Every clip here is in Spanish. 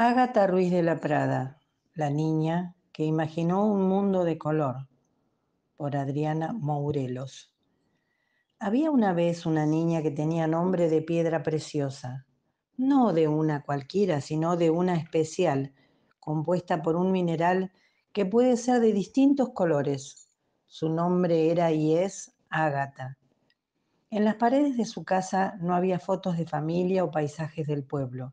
Ágata Ruiz de la Prada, la niña que imaginó un mundo de color, por Adriana Mourelos. Había una vez una niña que tenía nombre de piedra preciosa, no de una cualquiera, sino de una especial, compuesta por un mineral que puede ser de distintos colores. Su nombre era y es Ágata. En las paredes de su casa no había fotos de familia o paisajes del pueblo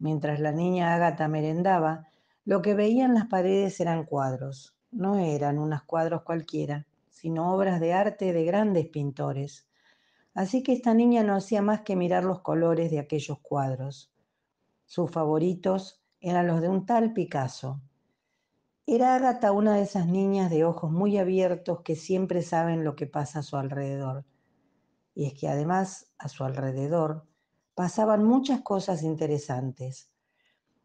Mientras la niña Ágata merendaba, lo que veía en las paredes eran cuadros. No eran unos cuadros cualquiera, sino obras de arte de grandes pintores. Así que esta niña no hacía más que mirar los colores de aquellos cuadros. Sus favoritos eran los de un tal Picasso. Era Ágata una de esas niñas de ojos muy abiertos que siempre saben lo que pasa a su alrededor. Y es que además, a su alrededor, pasaban muchas cosas interesantes.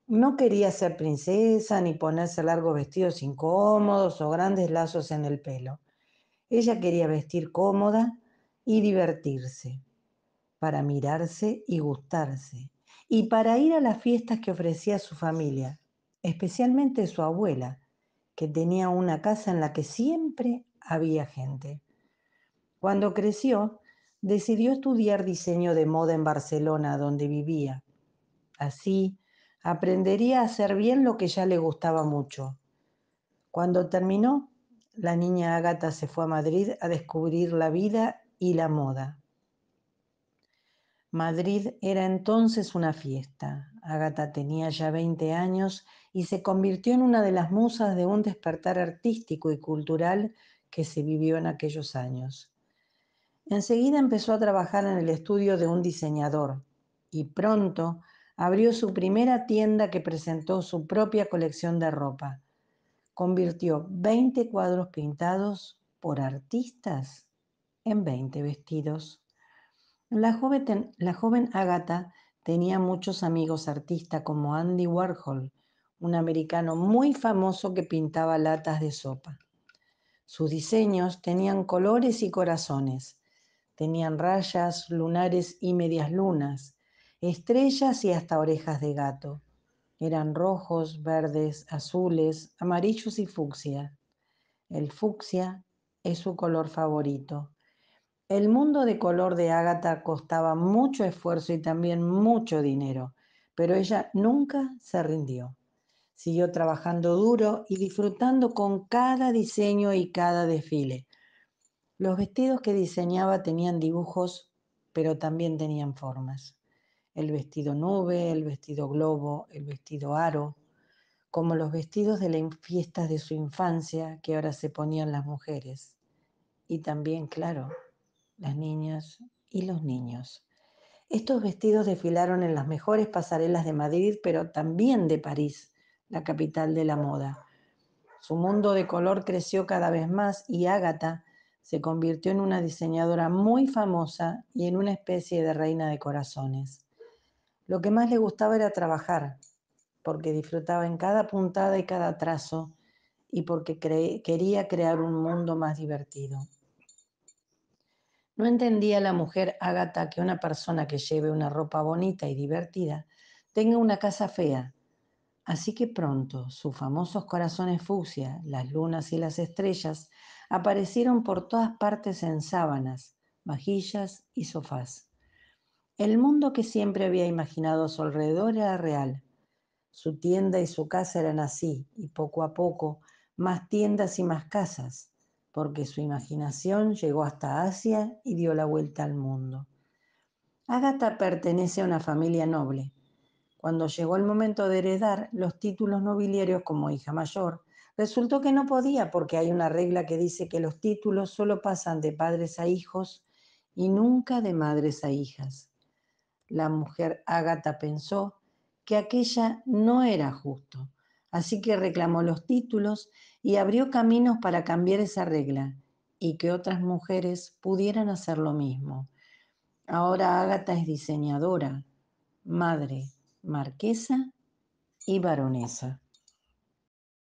No quería ser princesa ni ponerse largos vestidos incómodos o grandes lazos en el pelo. Ella quería vestir cómoda y divertirse, para mirarse y gustarse, y para ir a las fiestas que ofrecía su familia, especialmente su abuela, que tenía una casa en la que siempre había gente. Cuando creció, decidió estudiar diseño de moda en Barcelona, donde vivía. Así, aprendería a hacer bien lo que ya le gustaba mucho. Cuando terminó, la niña Ágata se fue a Madrid a descubrir la vida y la moda. Madrid era entonces una fiesta. Ágata tenía ya 20 años y se convirtió en una de las musas de un despertar artístico y cultural que se vivió en aquellos años. Enseguida empezó a trabajar en el estudio de un diseñador y pronto abrió su primera tienda que presentó su propia colección de ropa. Convirtió 20 cuadros pintados por artistas en 20 vestidos. La joven, la Agatha tenía muchos amigos artistas como Andy Warhol, un americano muy famoso que pintaba latas de sopa. Sus diseños tenían colores y corazones Tenían rayas, lunares y medias lunas, estrellas y hasta orejas de gato. Eran rojos, verdes, azules, amarillos y fucsia. El fucsia es su color favorito. El mundo de color de Ágata costaba mucho esfuerzo y también mucho dinero, pero ella nunca se rindió. Siguió trabajando duro y disfrutando con cada diseño y cada desfile. Los vestidos que diseñaba tenían dibujos, pero también tenían formas. El vestido nube, el vestido globo, el vestido aro, como los vestidos de las fiestas de su infancia que ahora se ponían las mujeres. Y también, claro, las niñas y los niños. Estos vestidos desfilaron en las mejores pasarelas de Madrid, pero también de París, la capital de la moda. Su mundo de color creció cada vez más y Ágata se convirtió en una diseñadora muy famosa y en una especie de reina de corazones. Lo que más le gustaba era trabajar, porque disfrutaba en cada puntada y cada trazo y porque quería crear un mundo más divertido. No entendía la mujer Ágata que una persona que lleve una ropa bonita y divertida tenga una casa fea, Así que pronto sus famosos corazones fucsia, las lunas y las estrellas aparecieron por todas partes en sábanas, vajillas y sofás. El mundo que siempre había imaginado a su alrededor era real. Su tienda y su casa eran así, y poco a poco más tiendas y más casas, porque su imaginación llegó hasta Asia y dio la vuelta al mundo. Agatha pertenece a una familia noble. Cuando llegó el momento de heredar los títulos nobiliarios como hija mayor, resultó que no podía porque hay una regla que dice que los títulos solo pasan de padres a hijos y nunca de madres a hijas. La mujer Ágata pensó que aquella no era justo, así que reclamó los títulos y abrió caminos para cambiar esa regla y que otras mujeres pudieran hacer lo mismo. Ahora Ágata es diseñadora, madre, marquesa y baronesa.